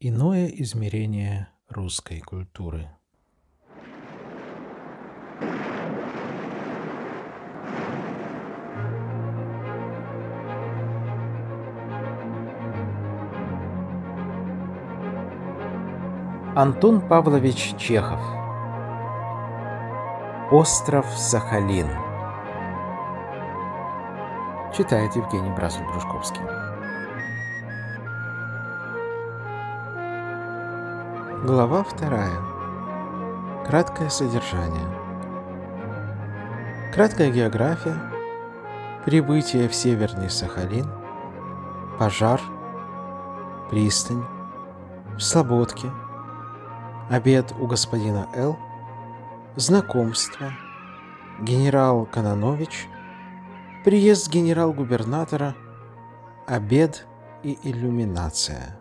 Иное измерение русской культуры. Антон Павлович Чехов Остров Сахалин Читает Евгений Бразуль-Брюшковский Глава вторая. Краткое содержание. Краткая география. Прибытие в Северный Сахалин. Пожар. Пристань. В Слободке. Обед у господина Л. Знакомство. Генерал Кононович. Приезд генерал-губернатора. Обед и иллюминация.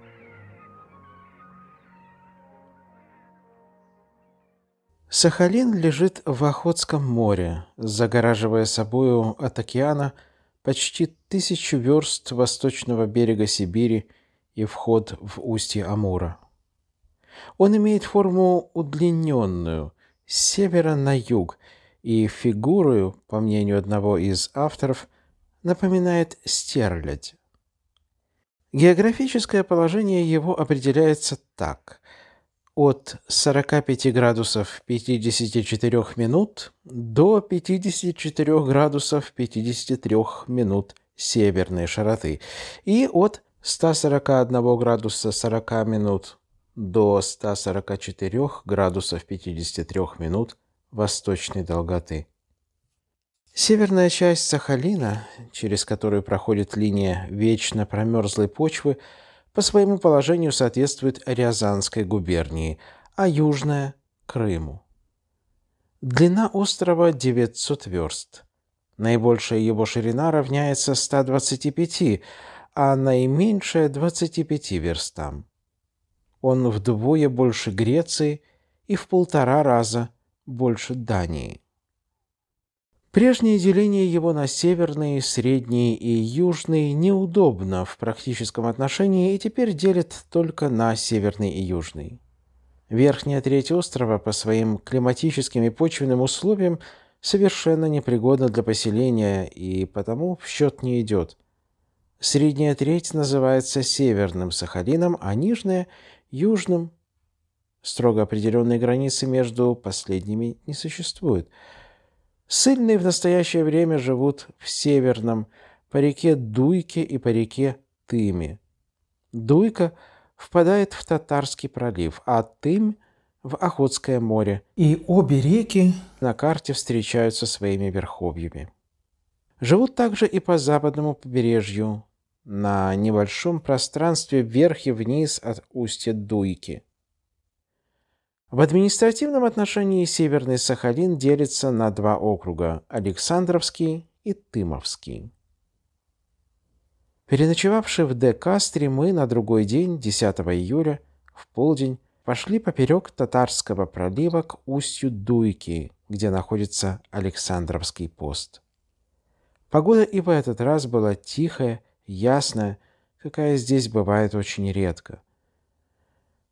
Сахалин лежит в Охотском море, загораживая собою от океана почти тысячу верст восточного берега Сибири и вход в устье Амура. Он имеет форму удлиненную, с севера на юг, и фигуру, по мнению одного из авторов, напоминает стерлядь. Географическое положение его определяется так – от 45 градусов 54 минут до 54 градусов 53 минут северной широты и от 141 градуса 40 минут до 144 градусов 53 минут восточной долготы. Северная часть Сахалина, через которую проходит линия вечно промерзлой почвы, по своему положению соответствует Рязанской губернии, а южная – Крыму. Длина острова 900 верст. Наибольшая его ширина равняется 125, а наименьшая – 25 верстам. Он вдвое больше Греции и в полтора раза больше Дании. Прежнее деление его на северный, средний и южный неудобно в практическом отношении и теперь делит только на северный и южный. Верхняя треть острова по своим климатическим и почвенным условиям совершенно непригодна для поселения и потому в счет не идет. Средняя треть называется Северным Сахалином, а нижняя – Южным. Строго определенной границы между последними не существует – Сыльные в настоящее время живут в Северном, по реке Дуйке и по реке Тыме. Дуйка впадает в Татарский пролив, а Тым – в Охотское море. И обе реки на карте встречаются своими верховьями. Живут также и по западному побережью, на небольшом пространстве вверх и вниз от устья Дуйки. В административном отношении Северный Сахалин делится на два округа – Александровский и Тымовский. Переночевавши в Декастре, мы на другой день, 10 июля, в полдень, пошли поперек Татарского пролива к устью Дуйки, где находится Александровский пост. Погода и в этот раз была тихая, ясная, какая здесь бывает очень редко.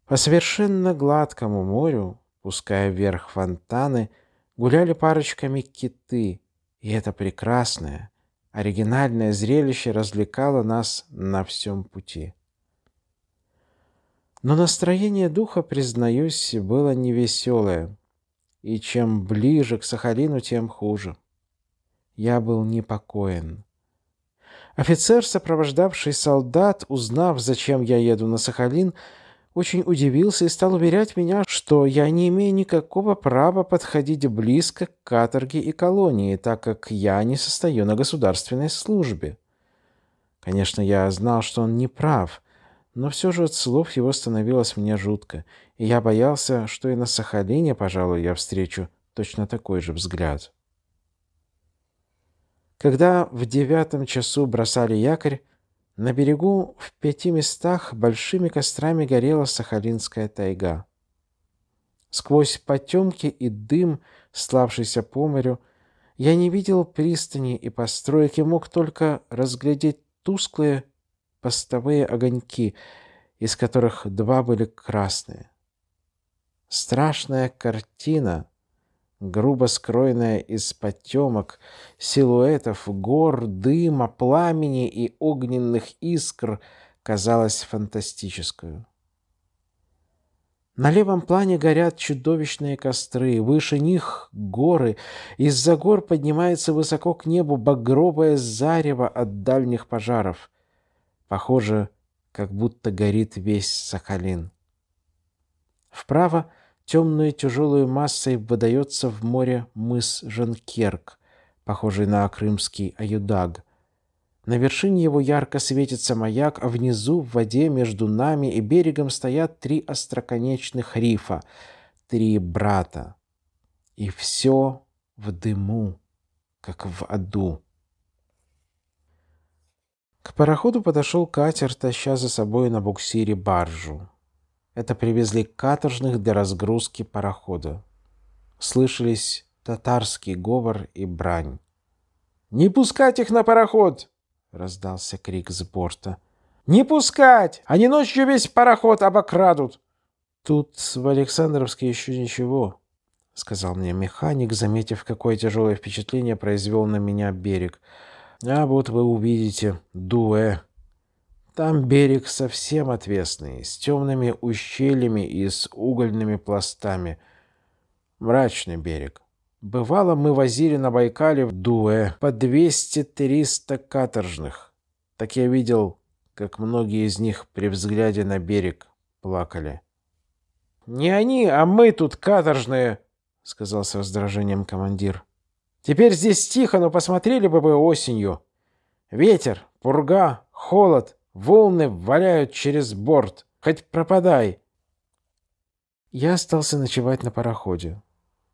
По совершенно гладкому морю, пуская вверх фонтаны, гуляли парочками киты, и это прекрасное, оригинальное зрелище развлекало нас на всем пути. Но настроение духа, признаюсь, было невеселое, и чем ближе к Сахалину, тем хуже. Я был непокоен. Офицер, сопровождавший солдат, узнав, зачем я еду на Сахалин, очень удивился и стал уверять меня, что я не имею никакого права подходить близко к каторге и колонии, так как я не состою на государственной службе. Конечно, я знал, что он не прав, но все же от слов его становилось мне жутко, и я боялся, что и на Сахалине, пожалуй, я встречу точно такой же взгляд. Когда в девятом часу бросали якорь, на берегу в пяти местах большими кострами горела Сахалинская тайга. Сквозь потемки и дым, славшийся по морю, я не видел пристани и постройки, мог только разглядеть тусклые постовые огоньки, из которых два были красные. Страшная картина грубо скроенная из потемок, силуэтов гор, дыма, пламени и огненных искр, казалась фантастическую. На левом плане горят чудовищные костры, выше них горы, из-за гор поднимается высоко к небу багровое зарево от дальних пожаров. Похоже, как будто горит весь Сахалин. Вправо — темной тяжелой массой выдается в море мыс Женкерк, похожий на крымский Аюдаг. На вершине его ярко светится маяк, а внизу, в воде между нами и берегом стоят три остроконечных рифа, три брата. И все в дыму, как в аду. К пароходу подошел катер, таща за собой на буксире баржу. Это привезли каторжных для разгрузки парохода. Слышались татарский говор и брань. «Не пускать их на пароход!» — раздался крик с борта. «Не пускать! Они ночью весь пароход обокрадут!» «Тут в Александровске еще ничего», — сказал мне механик, заметив, какое тяжелое впечатление произвел на меня берег. «А вот вы увидите Дуэ там берег совсем отвесный, с темными ущельями и с угольными пластами. Мрачный берег. Бывало, мы возили на Байкале в Дуэ по 200-300 каторжных. Так я видел, как многие из них при взгляде на берег плакали. «Не они, а мы тут каторжные!» — сказал с раздражением командир. «Теперь здесь тихо, но посмотрели бы вы осенью. Ветер, пурга, холод, Волны валяют через борт. Хоть пропадай. Я остался ночевать на пароходе.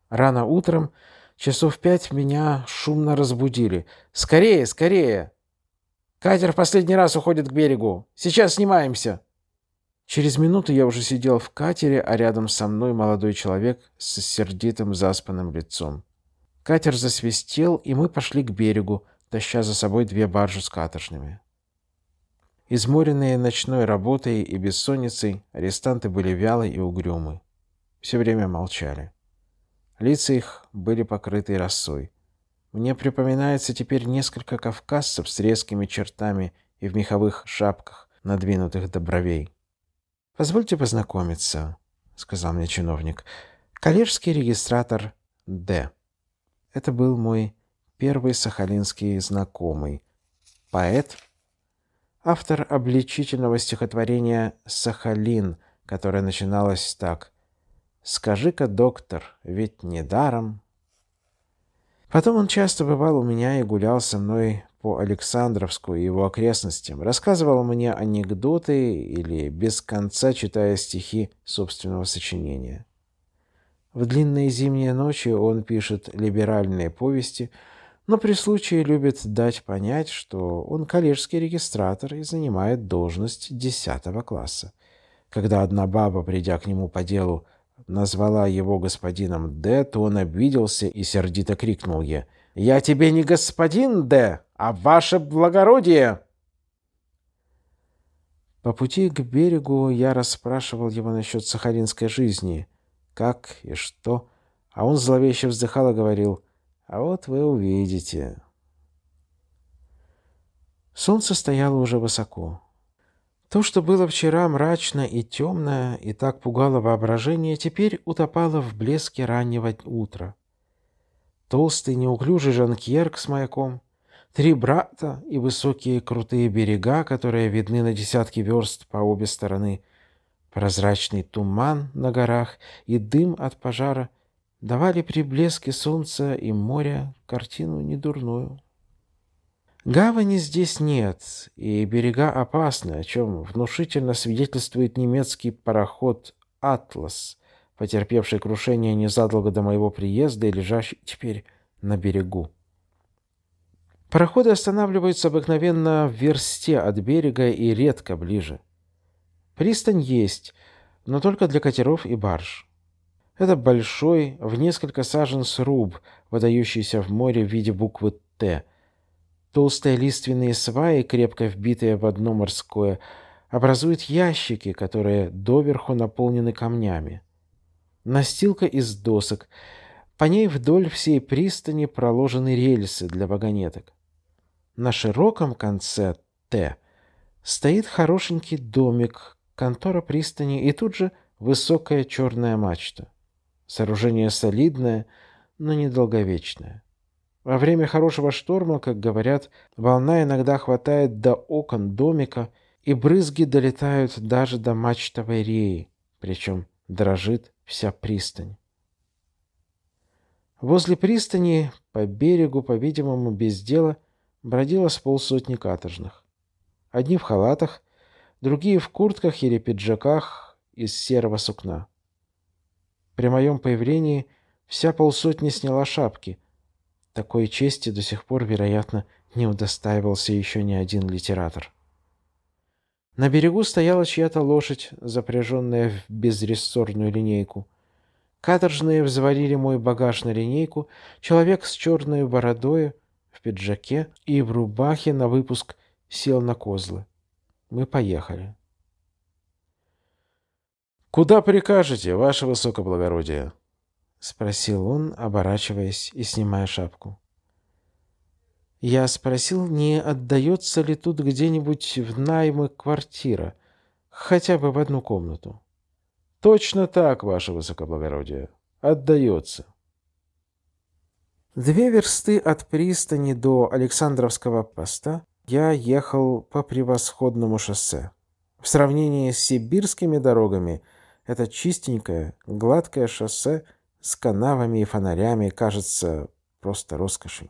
Рано утром, часов пять, меня шумно разбудили. «Скорее, скорее!» «Катер в последний раз уходит к берегу! Сейчас снимаемся!» Через минуту я уже сидел в катере, а рядом со мной молодой человек с сердитым заспанным лицом. Катер засвистел, и мы пошли к берегу, таща за собой две баржи с каторжными. Изморенные ночной работой и бессонницей, арестанты были вялы и угрюмы. Все время молчали. Лица их были покрыты росой. Мне припоминается теперь несколько кавказцев с резкими чертами и в меховых шапках, надвинутых до бровей. «Позвольте познакомиться», — сказал мне чиновник. «Коллежский регистратор Д. Это был мой первый сахалинский знакомый, поэт автор обличительного стихотворения «Сахалин», которое начиналось так «Скажи-ка, доктор, ведь не даром». Потом он часто бывал у меня и гулял со мной по Александровску и его окрестностям, рассказывал мне анекдоты или без конца читая стихи собственного сочинения. В длинные зимние ночи он пишет либеральные повести – но при случае любит дать понять, что он коллежский регистратор и занимает должность десятого класса. Когда одна баба, придя к нему по делу, назвала его господином Д, то он обиделся и сердито крикнул ей «Я тебе не господин Д, а ваше благородие!» По пути к берегу я расспрашивал его насчет сахалинской жизни, как и что, а он зловеще вздыхал и говорил – а вот вы увидите. Солнце стояло уже высоко. То, что было вчера мрачно и темно, и так пугало воображение, теперь утопало в блеске раннего утра. Толстый неуклюжий жанкьерк с маяком, три брата и высокие крутые берега, которые видны на десятки верст по обе стороны, прозрачный туман на горах и дым от пожара — давали при блеске солнца и моря картину недурную. Гавани здесь нет, и берега опасны, о чем внушительно свидетельствует немецкий пароход «Атлас», потерпевший крушение незадолго до моего приезда и лежащий теперь на берегу. Пароходы останавливаются обыкновенно в версте от берега и редко ближе. Пристань есть, но только для катеров и барж. Это большой, в несколько сажен сруб, выдающийся в море в виде буквы «Т». Толстые лиственные сваи, крепко вбитые в одно морское, образуют ящики, которые доверху наполнены камнями. Настилка из досок. По ней вдоль всей пристани проложены рельсы для вагонеток. На широком конце «Т» стоит хорошенький домик, контора пристани и тут же высокая черная мачта. Сооружение солидное, но недолговечное. Во время хорошего шторма, как говорят, волна иногда хватает до окон домика, и брызги долетают даже до мачтовой реи, причем дрожит вся пристань. Возле пристани, по берегу, по-видимому, без дела, бродило с полсотни каторжных. Одни в халатах, другие в куртках или пиджаках из серого сукна. При моем появлении вся полсотни сняла шапки. Такой чести до сих пор, вероятно, не удостаивался еще ни один литератор. На берегу стояла чья-то лошадь, запряженная в безрессорную линейку. Каторжные взвалили мой багаж на линейку, человек с черной бородой в пиджаке и в рубахе на выпуск сел на козлы. Мы поехали. «Куда прикажете, ваше высокоблагородие?» — спросил он, оборачиваясь и снимая шапку. Я спросил, не отдается ли тут где-нибудь в наймы квартира, хотя бы в одну комнату. «Точно так, ваше высокоблагородие. Отдается». Две версты от пристани до Александровского поста я ехал по превосходному шоссе. В сравнении с сибирскими дорогами – это чистенькое, гладкое шоссе с канавами и фонарями кажется просто роскошью.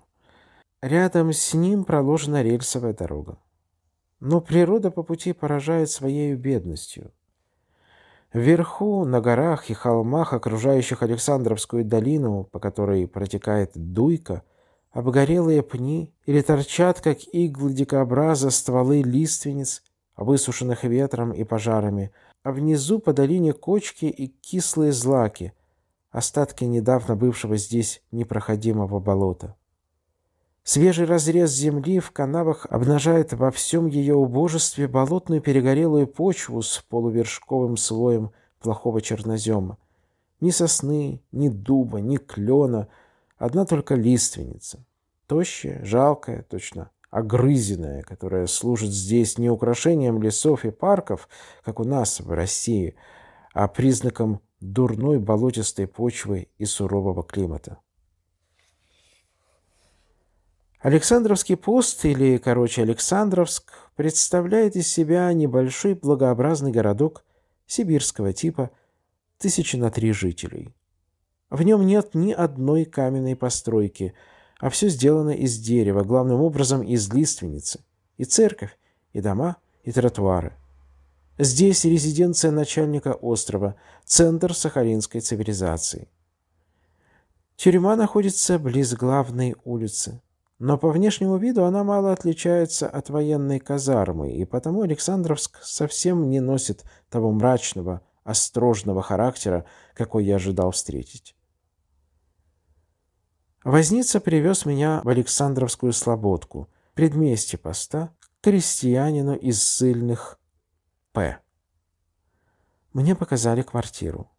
Рядом с ним проложена рельсовая дорога. Но природа по пути поражает своей бедностью. Вверху, на горах и холмах, окружающих Александровскую долину, по которой протекает дуйка, обгорелые пни или торчат, как иглы дикобраза, стволы лиственниц, высушенных ветром и пожарами – а внизу по долине кочки и кислые злаки, остатки недавно бывшего здесь непроходимого болота. Свежий разрез земли в канавах обнажает во всем ее убожестве болотную перегорелую почву с полувершковым слоем плохого чернозема. Ни сосны, ни дуба, ни клена, одна только лиственница. Тощая, жалкая, точно огрызенная, которая служит здесь не украшением лесов и парков, как у нас в России, а признаком дурной болотистой почвы и сурового климата. Александровский пост, или, короче, Александровск, представляет из себя небольшой благообразный городок сибирского типа, тысячи на три жителей. В нем нет ни одной каменной постройки – а все сделано из дерева, главным образом из лиственницы, и церковь, и дома, и тротуары. Здесь резиденция начальника острова, центр сахалинской цивилизации. Тюрьма находится близ главной улицы, но по внешнему виду она мало отличается от военной казармы, и потому Александровск совсем не носит того мрачного, острожного характера, какой я ожидал встретить. Возница привез меня в Александровскую Слободку, предместье поста, к крестьянину из сыльных П. Мне показали квартиру.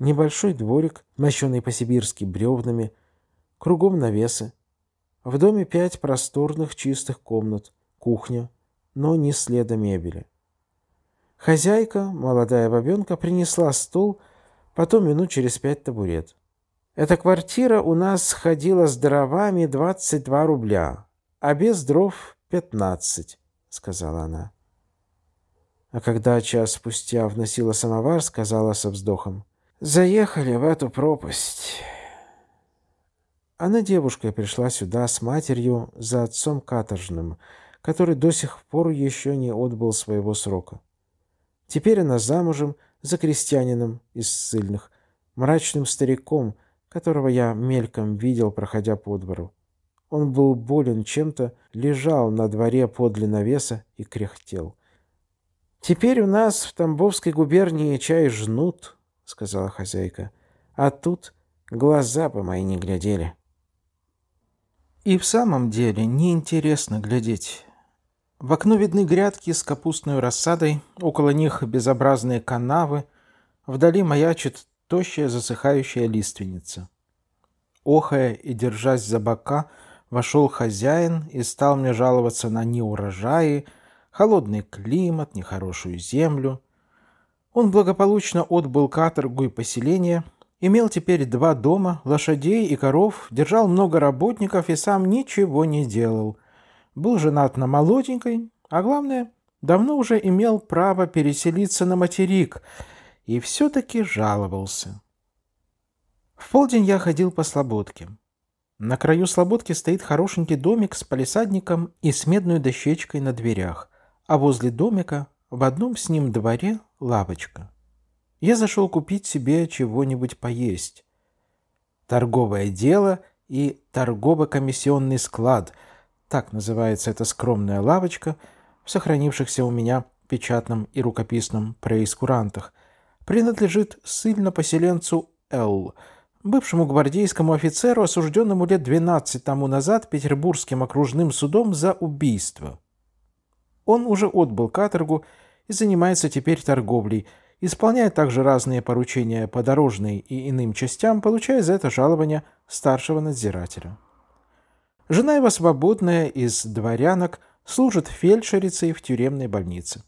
Небольшой дворик, мощенный по-сибирски бревнами, кругом навесы. В доме пять просторных чистых комнат, кухня, но ни следа мебели. Хозяйка, молодая бабенка, принесла стол, потом минут через пять табурет. Эта квартира у нас ходила с дровами 22 рубля, а без дров 15, сказала она. А когда час спустя вносила самовар, сказала со вздохом, «Заехали в эту пропасть». Она девушкой пришла сюда с матерью за отцом каторжным, который до сих пор еще не отбыл своего срока. Теперь она замужем за крестьянином из ссыльных, мрачным стариком – которого я мельком видел, проходя по двору. Он был болен чем-то, лежал на дворе подле навеса и кряхтел. «Теперь у нас в Тамбовской губернии чай жнут», — сказала хозяйка. «А тут глаза бы мои не глядели». И в самом деле неинтересно глядеть. В окно видны грядки с капустной рассадой, около них безобразные канавы, вдали маячит тощая засыхающая лиственница. Охая и держась за бока, вошел хозяин и стал мне жаловаться на неурожаи, холодный климат, нехорошую землю. Он благополучно отбыл каторгу и поселение, имел теперь два дома, лошадей и коров, держал много работников и сам ничего не делал. Был женат на молоденькой, а главное, давно уже имел право переселиться на материк — и все-таки жаловался. В полдень я ходил по слободке. На краю слободки стоит хорошенький домик с палисадником и с медной дощечкой на дверях, а возле домика в одном с ним дворе лавочка. Я зашел купить себе чего-нибудь поесть. Торговое дело и торгово-комиссионный склад – так называется эта скромная лавочка в сохранившихся у меня печатном и рукописном проискурантах, принадлежит сильно поселенцу Л., бывшему гвардейскому офицеру, осужденному лет 12 тому назад Петербургским окружным судом за убийство. Он уже отбыл каторгу и занимается теперь торговлей, исполняя также разные поручения по дорожной и иным частям, получая за это жалование старшего надзирателя. Жена его свободная из дворянок служит фельдшерицей в тюремной больнице.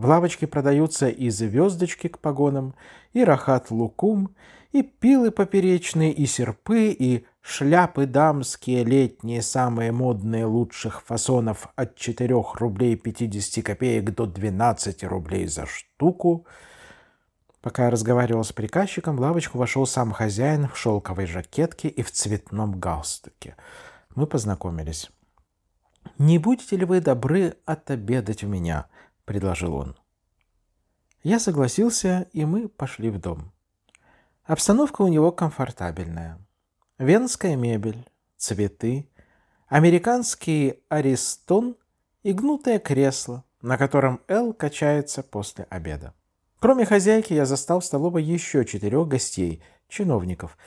В лавочке продаются и звездочки к погонам, и рахат-лукум, и пилы поперечные, и серпы, и шляпы дамские, летние, самые модные, лучших фасонов от 4 рублей 50 копеек до 12 рублей за штуку. Пока я разговаривал с приказчиком, в лавочку вошел сам хозяин в шелковой жакетке и в цветном галстуке. Мы познакомились. «Не будете ли вы добры отобедать у меня?» предложил он. Я согласился, и мы пошли в дом. Обстановка у него комфортабельная. Венская мебель, цветы, американский арестон и гнутое кресло, на котором Эл качается после обеда. Кроме хозяйки, я застал в столовой еще четырех гостей, чиновников.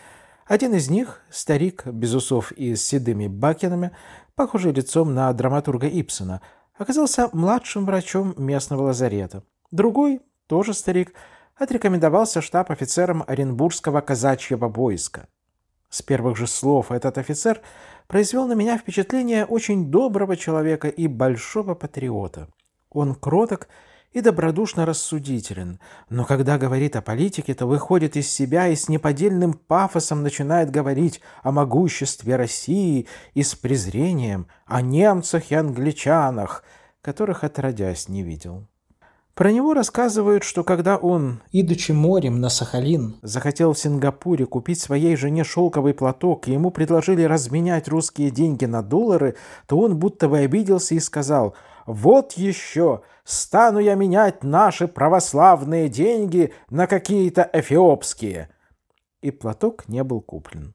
Один из них, старик без усов и с седыми бакенами, похожий лицом на драматурга Ипсона – оказался младшим врачом местного лазарета. Другой, тоже старик, отрекомендовался штаб-офицером Оренбургского казачьего войска. С первых же слов этот офицер произвел на меня впечатление очень доброго человека и большого патриота. Он кроток и и добродушно рассудителен, но когда говорит о политике, то выходит из себя и с неподдельным пафосом начинает говорить о могуществе России и с презрением о немцах и англичанах, которых отродясь не видел. Про него рассказывают, что когда он, идучи морем на Сахалин, захотел в Сингапуре купить своей жене шелковый платок, и ему предложили разменять русские деньги на доллары, то он будто бы обиделся и сказал – вот еще стану я менять наши православные деньги на какие-то эфиопские. И платок не был куплен.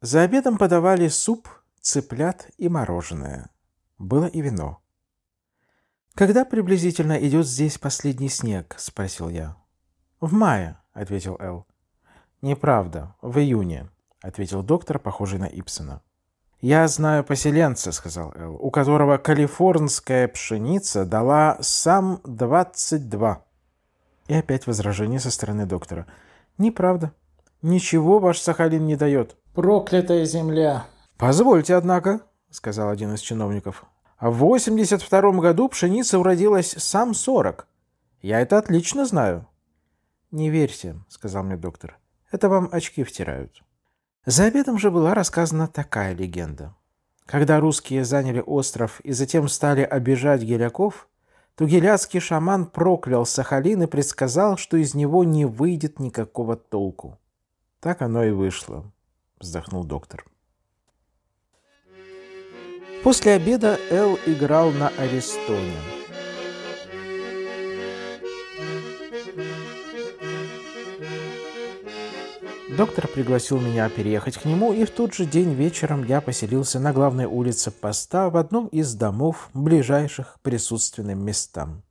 За обедом подавали суп, цыплят и мороженое. Было и вино. «Когда приблизительно идет здесь последний снег?» — спросил я. «В мае», — ответил Эл. «Неправда, в июне», — ответил доктор, похожий на Ипсона. «Я знаю поселенца», — сказал Эл, — «у которого калифорнская пшеница дала сам 22». И опять возражение со стороны доктора. «Неправда. Ничего ваш Сахалин не дает». «Проклятая земля!» «Позвольте, однако», — сказал один из чиновников. «В 82 году пшеница уродилась сам 40. Я это отлично знаю». «Не верьте», — сказал мне доктор. «Это вам очки втирают». За обедом же была рассказана такая легенда. Когда русские заняли остров и затем стали обижать геляков, то геляцкий шаман проклял Сахалин и предсказал, что из него не выйдет никакого толку. Так оно и вышло, вздохнул доктор. После обеда Эл играл на Аристоне. Доктор пригласил меня переехать к нему, и в тот же день вечером я поселился на главной улице поста в одном из домов, ближайших к присутственным местам.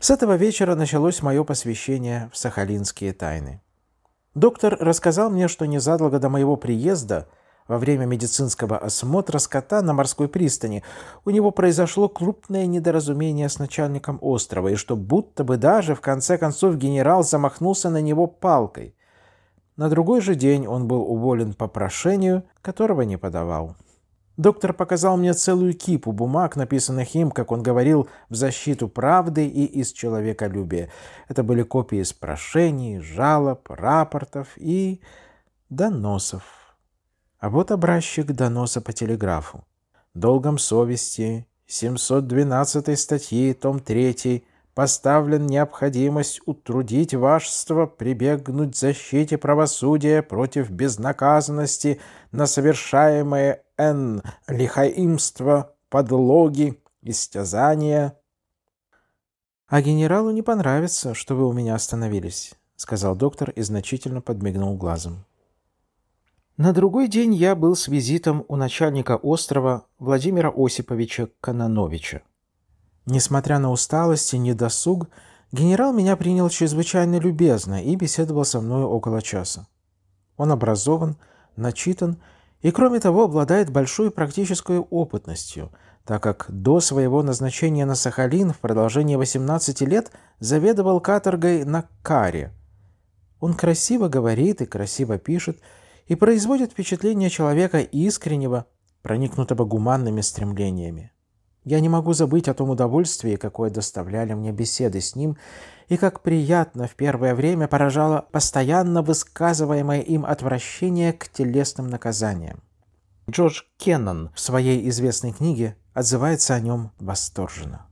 С этого вечера началось мое посвящение в сахалинские тайны. Доктор рассказал мне, что незадолго до моего приезда, во время медицинского осмотра скота на морской пристани, у него произошло крупное недоразумение с начальником острова, и что будто бы даже в конце концов генерал замахнулся на него палкой. На другой же день он был уволен по прошению, которого не подавал. Доктор показал мне целую кипу бумаг, написанных им, как он говорил, в защиту правды и из человеколюбия. Это были копии из прошений, жалоб, рапортов и доносов. А вот образчик доноса по телеграфу. Долгом совести, 712 статьи, том 3, поставлен необходимость утрудить вашество, прибегнуть к защите правосудия против безнаказанности на совершаемые Н. лихаимство, подлоги, истязания. «А генералу не понравится, что вы у меня остановились», — сказал доктор и значительно подмигнул глазом. На другой день я был с визитом у начальника острова Владимира Осиповича Канановича. Несмотря на усталость и недосуг, генерал меня принял чрезвычайно любезно и беседовал со мной около часа. Он образован, начитан и, кроме того, обладает большой практической опытностью, так как до своего назначения на Сахалин в продолжении 18 лет заведовал каторгой на Каре. Он красиво говорит и красиво пишет, и производит впечатление человека искреннего, проникнутого гуманными стремлениями. Я не могу забыть о том удовольствии, какое доставляли мне беседы с ним, и как приятно в первое время поражало постоянно высказываемое им отвращение к телесным наказаниям. Джордж Кеннон в своей известной книге отзывается о нем восторженно.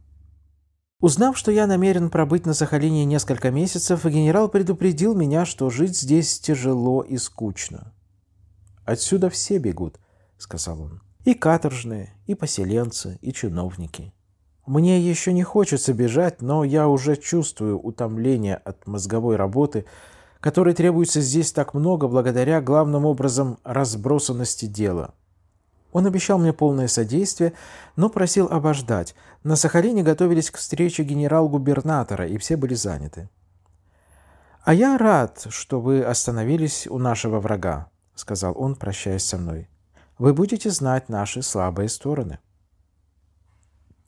Узнав, что я намерен пробыть на Сахалине несколько месяцев, генерал предупредил меня, что жить здесь тяжело и скучно. «Отсюда все бегут», — сказал он. И каторжные, и поселенцы, и чиновники. Мне еще не хочется бежать, но я уже чувствую утомление от мозговой работы, которой требуется здесь так много благодаря главным образом разбросанности дела. Он обещал мне полное содействие, но просил обождать. На Сахалине готовились к встрече генерал-губернатора, и все были заняты. «А я рад, что вы остановились у нашего врага», — сказал он, прощаясь со мной вы будете знать наши слабые стороны.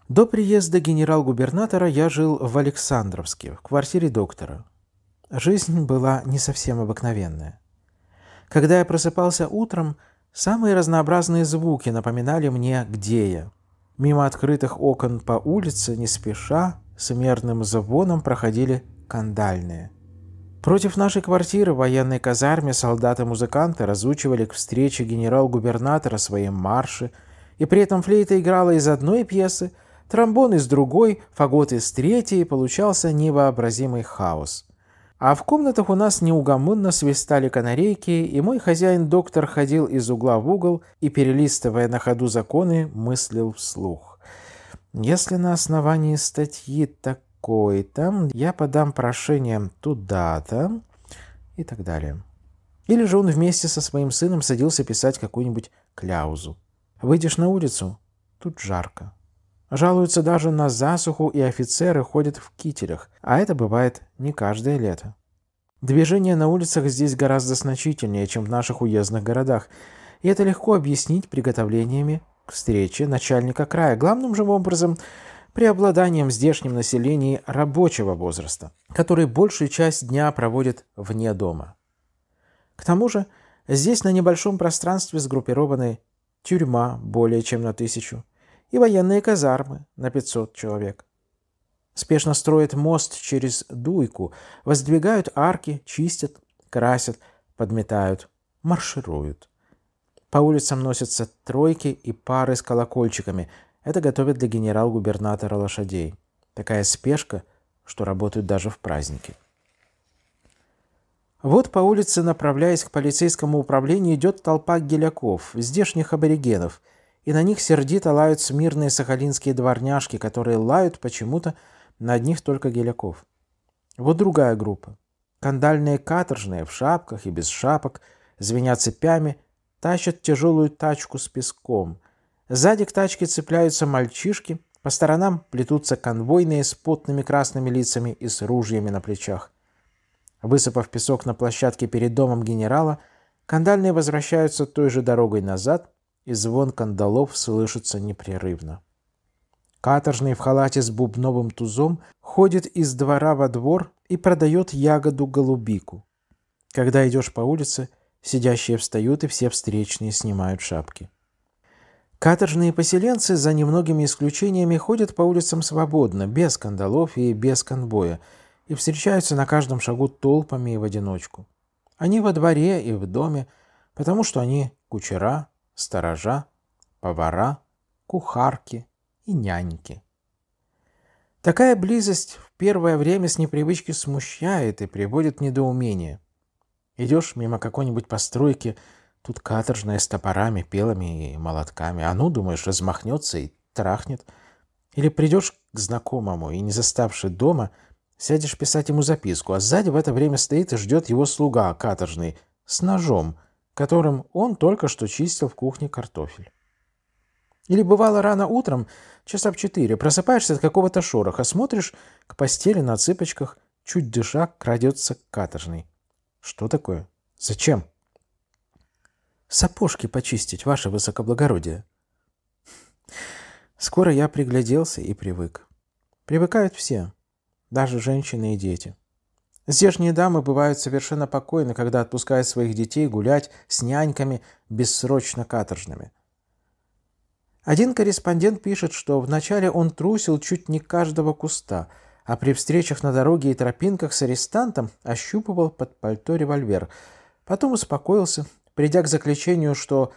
До приезда генерал-губернатора я жил в Александровске, в квартире доктора. Жизнь была не совсем обыкновенная. Когда я просыпался утром, самые разнообразные звуки напоминали мне, где я. Мимо открытых окон по улице, не спеша, с мерным звоном проходили кандальные – Против нашей квартиры в военной казарме солдаты-музыканты разучивали к встрече генерал-губернатора свои марши, и при этом флейта играла из одной пьесы, тромбон из другой, фагот из третьей, получался невообразимый хаос. А в комнатах у нас неугомонно свистали канарейки, и мой хозяин-доктор ходил из угла в угол и, перелистывая на ходу законы, мыслил вслух. Если на основании статьи так такой-то, я подам прошение туда-то и так далее. Или же он вместе со своим сыном садился писать какую-нибудь кляузу. Выйдешь на улицу, тут жарко. Жалуются даже на засуху, и офицеры ходят в кителях, а это бывает не каждое лето. Движение на улицах здесь гораздо значительнее, чем в наших уездных городах, и это легко объяснить приготовлениями к встрече начальника края. Главным же образом преобладанием в здешнем населении рабочего возраста, который большую часть дня проводит вне дома. К тому же, здесь на небольшом пространстве сгруппированы тюрьма более чем на тысячу и военные казармы на 500 человек. Спешно строят мост через Дуйку, воздвигают арки, чистят, красят, подметают, маршируют. По улицам носятся тройки и пары с колокольчиками – это готовят для генерал-губернатора лошадей. Такая спешка, что работают даже в праздники. Вот по улице, направляясь к полицейскому управлению, идет толпа геляков, здешних аборигенов, и на них сердито лают смирные сахалинские дворняжки, которые лают почему-то на одних только геляков. Вот другая группа. Кандальные каторжные в шапках и без шапок, звеня цепями, тащат тяжелую тачку с песком, Сзади к тачке цепляются мальчишки, по сторонам плетутся конвойные с потными красными лицами и с ружьями на плечах. Высыпав песок на площадке перед домом генерала, кандальные возвращаются той же дорогой назад, и звон кандалов слышится непрерывно. Каторжный в халате с бубновым тузом ходит из двора во двор и продает ягоду-голубику. Когда идешь по улице, сидящие встают и все встречные снимают шапки. Каторжные поселенцы, за немногими исключениями, ходят по улицам свободно, без кандалов и без конбоя, и встречаются на каждом шагу толпами и в одиночку. Они во дворе и в доме, потому что они кучера, сторожа, повара, кухарки и няньки. Такая близость в первое время с непривычки смущает и приводит в недоумение. Идешь мимо какой-нибудь постройки – Тут каторжная с топорами, пилами и молотками. А ну, думаешь, размахнется и трахнет. Или придешь к знакомому и, не заставший дома, сядешь писать ему записку, а сзади в это время стоит и ждет его слуга каторжный с ножом, которым он только что чистил в кухне картофель. Или бывало рано утром, часа в четыре, просыпаешься от какого-то шороха, смотришь к постели на цыпочках, чуть дыша крадется каторжный. Что такое? Зачем? сапожки почистить, ваше высокоблагородие. Скоро я пригляделся и привык. Привыкают все, даже женщины и дети. Здешние дамы бывают совершенно покойны, когда отпускают своих детей гулять с няньками бессрочно каторжными. Один корреспондент пишет, что вначале он трусил чуть не каждого куста, а при встречах на дороге и тропинках с арестантом ощупывал под пальто револьвер – Потом успокоился придя к заключению, что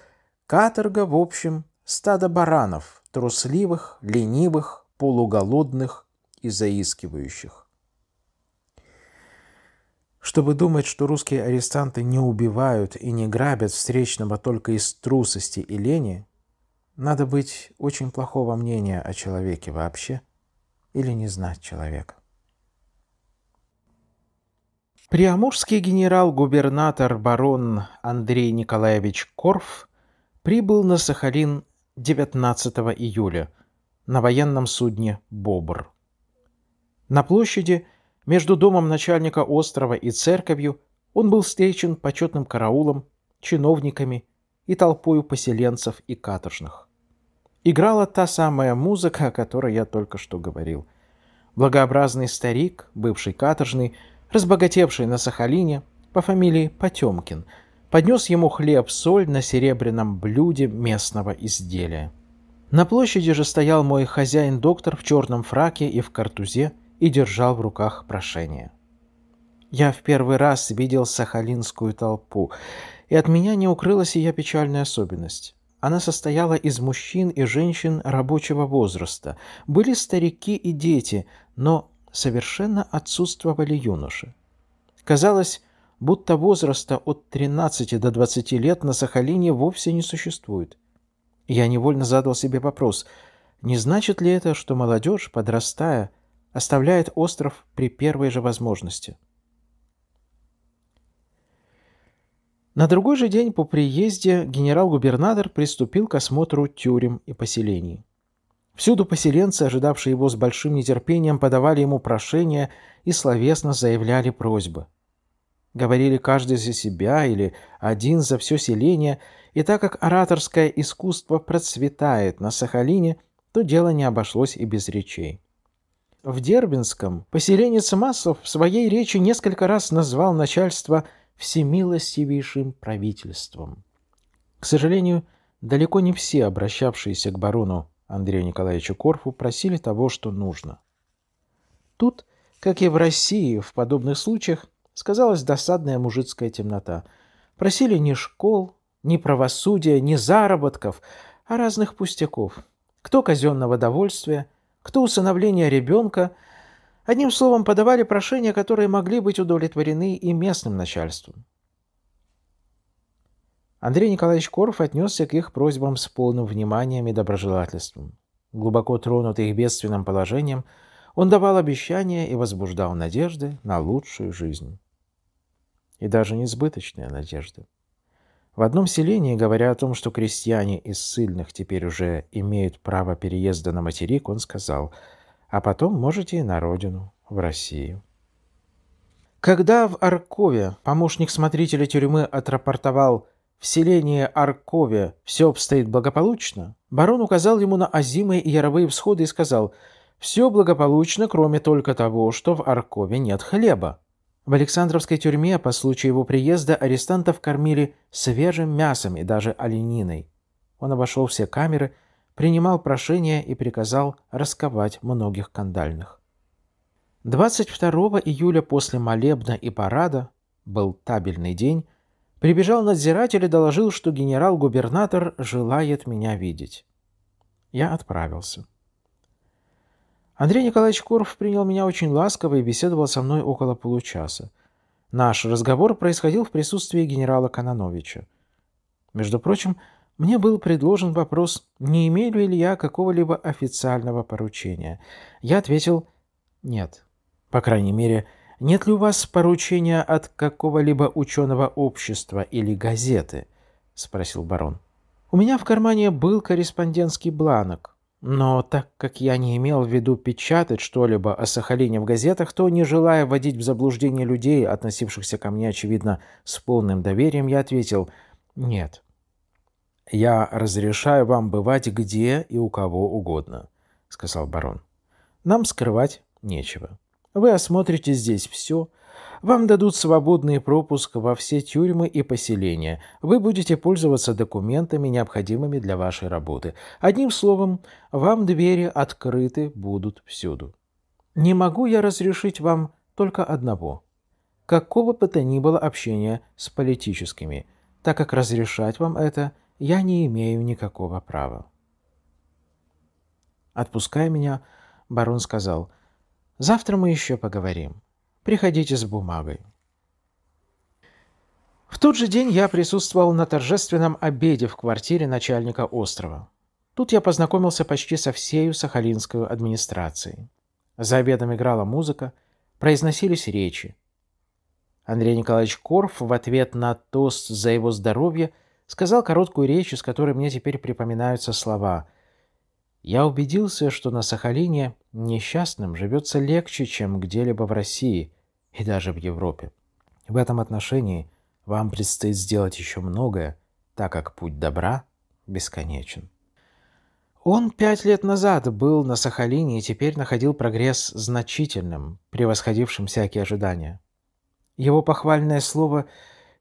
каторга, в общем, стадо баранов, трусливых, ленивых, полуголодных и заискивающих. Чтобы думать, что русские арестанты не убивают и не грабят встречного только из трусости и лени, надо быть очень плохого мнения о человеке вообще или не знать человека. Приамурский генерал-губернатор барон Андрей Николаевич Корф прибыл на Сахалин 19 июля на военном судне «Бобр». На площади между домом начальника острова и церковью он был встречен почетным караулом, чиновниками и толпою поселенцев и каторжных. Играла та самая музыка, о которой я только что говорил. Благообразный старик, бывший каторжный, разбогатевший на Сахалине по фамилии Потемкин, поднес ему хлеб-соль на серебряном блюде местного изделия. На площади же стоял мой хозяин-доктор в черном фраке и в картузе и держал в руках прошение. Я в первый раз видел сахалинскую толпу, и от меня не укрылась ее печальная особенность. Она состояла из мужчин и женщин рабочего возраста. Были старики и дети, но совершенно отсутствовали юноши. Казалось, будто возраста от 13 до 20 лет на Сахалине вовсе не существует. Я невольно задал себе вопрос, не значит ли это, что молодежь, подрастая, оставляет остров при первой же возможности? На другой же день по приезде генерал-губернатор приступил к осмотру тюрем и поселений. Всюду поселенцы, ожидавшие его с большим нетерпением, подавали ему прошения и словесно заявляли просьбы. Говорили каждый за себя или один за все селение, и так как ораторское искусство процветает на Сахалине, то дело не обошлось и без речей. В Дербинском поселенец Массов в своей речи несколько раз назвал начальство всемилостивейшим правительством. К сожалению, далеко не все обращавшиеся к барону Андрею Николаевичу Корфу, просили того, что нужно. Тут, как и в России, в подобных случаях сказалась досадная мужицкая темнота. Просили не школ, не правосудия, не заработков, а разных пустяков. Кто казенного довольствия, кто усыновления ребенка. Одним словом, подавали прошения, которые могли быть удовлетворены и местным начальством. Андрей Николаевич Корф отнесся к их просьбам с полным вниманием и доброжелательством. Глубоко тронутый их бедственным положением, он давал обещания и возбуждал надежды на лучшую жизнь. И даже несбыточные надежды. В одном селении, говоря о том, что крестьяне из ссыльных теперь уже имеют право переезда на материк, он сказал, а потом можете и на родину, в Россию. Когда в Аркове помощник смотрителя тюрьмы отрапортовал в селении Аркове все обстоит благополучно, барон указал ему на озимые и яровые всходы и сказал «Все благополучно, кроме только того, что в Аркове нет хлеба». В Александровской тюрьме по случаю его приезда арестантов кормили свежим мясом и даже олениной. Он обошел все камеры, принимал прошения и приказал расковать многих кандальных. 22 июля после молебна и парада был табельный день, Прибежал надзиратель и доложил, что генерал-губернатор желает меня видеть. Я отправился. Андрей Николаевич Корф принял меня очень ласково и беседовал со мной около получаса. Наш разговор происходил в присутствии генерала Кононовича. Между прочим, мне был предложен вопрос, не имею ли я какого-либо официального поручения. Я ответил «нет». По крайней мере, нет ли у вас поручения от какого-либо ученого общества или газеты? — спросил барон. У меня в кармане был корреспондентский бланок, но так как я не имел в виду печатать что-либо о Сахалине в газетах, то, не желая вводить в заблуждение людей, относившихся ко мне, очевидно, с полным доверием, я ответил «нет». «Я разрешаю вам бывать где и у кого угодно», — сказал барон. «Нам скрывать нечего. Вы осмотрите здесь все. Вам дадут свободный пропуск во все тюрьмы и поселения. Вы будете пользоваться документами, необходимыми для вашей работы. Одним словом, вам двери открыты будут всюду. Не могу я разрешить вам только одного. Какого бы то ни было общения с политическими, так как разрешать вам это я не имею никакого права. Отпуская меня, барон сказал – Завтра мы еще поговорим. Приходите с бумагой. В тот же день я присутствовал на торжественном обеде в квартире начальника острова. Тут я познакомился почти со всею сахалинской администрацией. За обедом играла музыка, произносились речи. Андрей Николаевич Корф в ответ на тост за его здоровье сказал короткую речь, из которой мне теперь припоминаются слова – я убедился, что на Сахалине несчастным живется легче, чем где-либо в России и даже в Европе. В этом отношении вам предстоит сделать еще многое, так как путь добра бесконечен. Он пять лет назад был на Сахалине и теперь находил прогресс значительным, превосходившим всякие ожидания. Его похвальное слово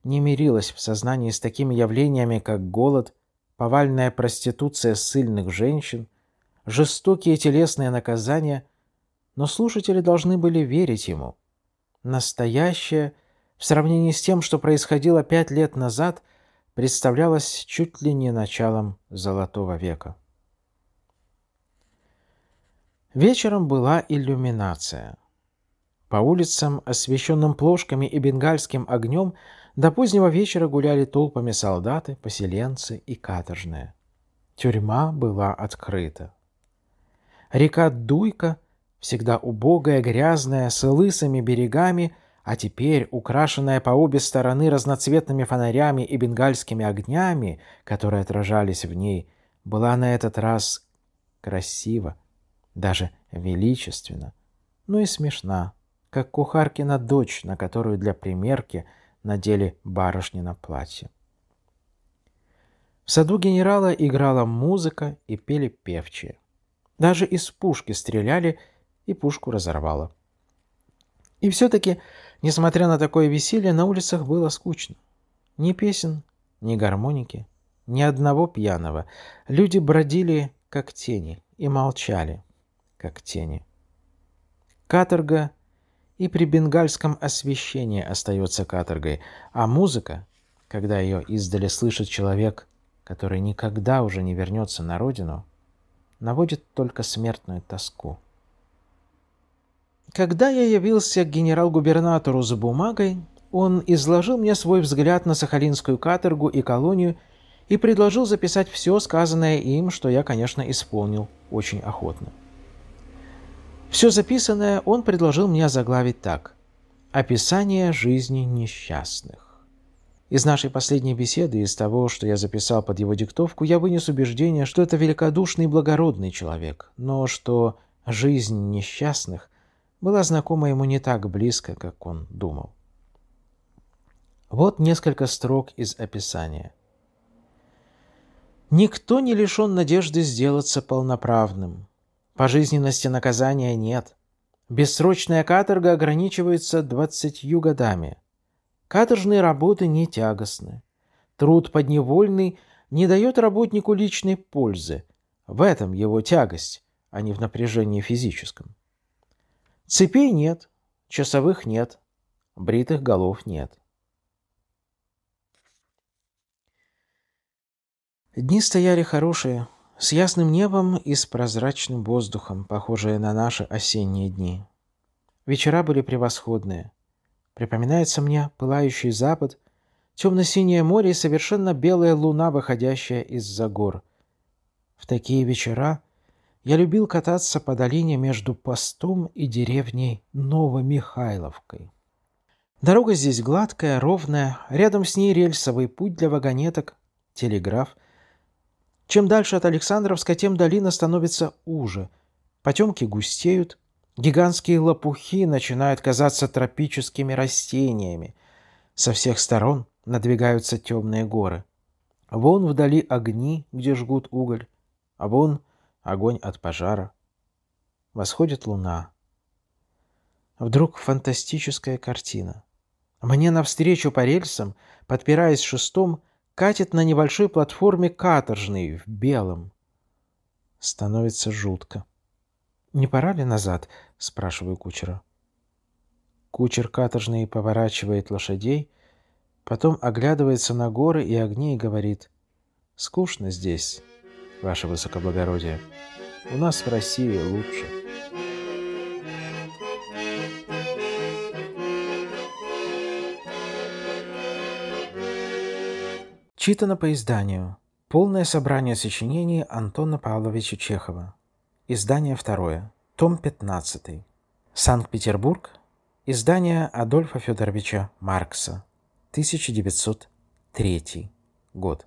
не мирилось в сознании с такими явлениями, как голод, повальная проституция сильных женщин – жестокие телесные наказания, но слушатели должны были верить ему. Настоящее, в сравнении с тем, что происходило пять лет назад, представлялось чуть ли не началом Золотого века. Вечером была иллюминация. По улицам, освещенным плошками и бенгальским огнем, до позднего вечера гуляли толпами солдаты, поселенцы и каторжные. Тюрьма была открыта. Река Дуйка, всегда убогая, грязная, с лысыми берегами, а теперь украшенная по обе стороны разноцветными фонарями и бенгальскими огнями, которые отражались в ней, была на этот раз красива, даже величественна, но ну и смешна, как кухаркина дочь, на которую для примерки надели барышни на платье. В саду генерала играла музыка и пели певчие. Даже из пушки стреляли, и пушку разорвало. И все-таки, несмотря на такое веселье, на улицах было скучно. Ни песен, ни гармоники, ни одного пьяного. Люди бродили, как тени, и молчали, как тени. Каторга и при бенгальском освещении остается каторгой, а музыка, когда ее издали слышит человек, который никогда уже не вернется на родину – наводит только смертную тоску. Когда я явился к генерал-губернатору за бумагой, он изложил мне свой взгляд на сахалинскую каторгу и колонию и предложил записать все сказанное им, что я, конечно, исполнил очень охотно. Все записанное он предложил мне заглавить так «Описание жизни несчастных». Из нашей последней беседы, из того, что я записал под его диктовку, я вынес убеждение, что это великодушный и благородный человек, но что жизнь несчастных была знакома ему не так близко, как он думал. Вот несколько строк из описания. «Никто не лишен надежды сделаться полноправным. Пожизненности наказания нет. Бессрочная каторга ограничивается двадцатью годами. Каторжные работы не тягостны. Труд подневольный не дает работнику личной пользы. В этом его тягость, а не в напряжении физическом. Цепей нет, часовых нет, бритых голов нет. Дни стояли хорошие, с ясным небом и с прозрачным воздухом, похожие на наши осенние дни. Вечера были превосходные. Припоминается мне пылающий запад, темно-синее море и совершенно белая луна, выходящая из-за гор. В такие вечера я любил кататься по долине между постом и деревней Новомихайловкой. Дорога здесь гладкая, ровная, рядом с ней рельсовый путь для вагонеток, телеграф. Чем дальше от Александровска, тем долина становится уже. Потемки густеют, Гигантские лопухи начинают казаться тропическими растениями. Со всех сторон надвигаются темные горы. Вон вдали огни, где жгут уголь, а вон огонь от пожара. Восходит луна. Вдруг фантастическая картина. Мне навстречу по рельсам, подпираясь шестом, катит на небольшой платформе каторжный в белом. Становится жутко. «Не пора ли назад?» — спрашиваю кучера. Кучер каторжный поворачивает лошадей, потом оглядывается на горы и огни и говорит «Скучно здесь, ваше высокоблагородие. У нас в России лучше». Читано по изданию. Полное собрание сочинений Антона Павловича Чехова. Издание второе. Том 15. Санкт-Петербург. Издание Адольфа Федоровича Маркса. 1903 год.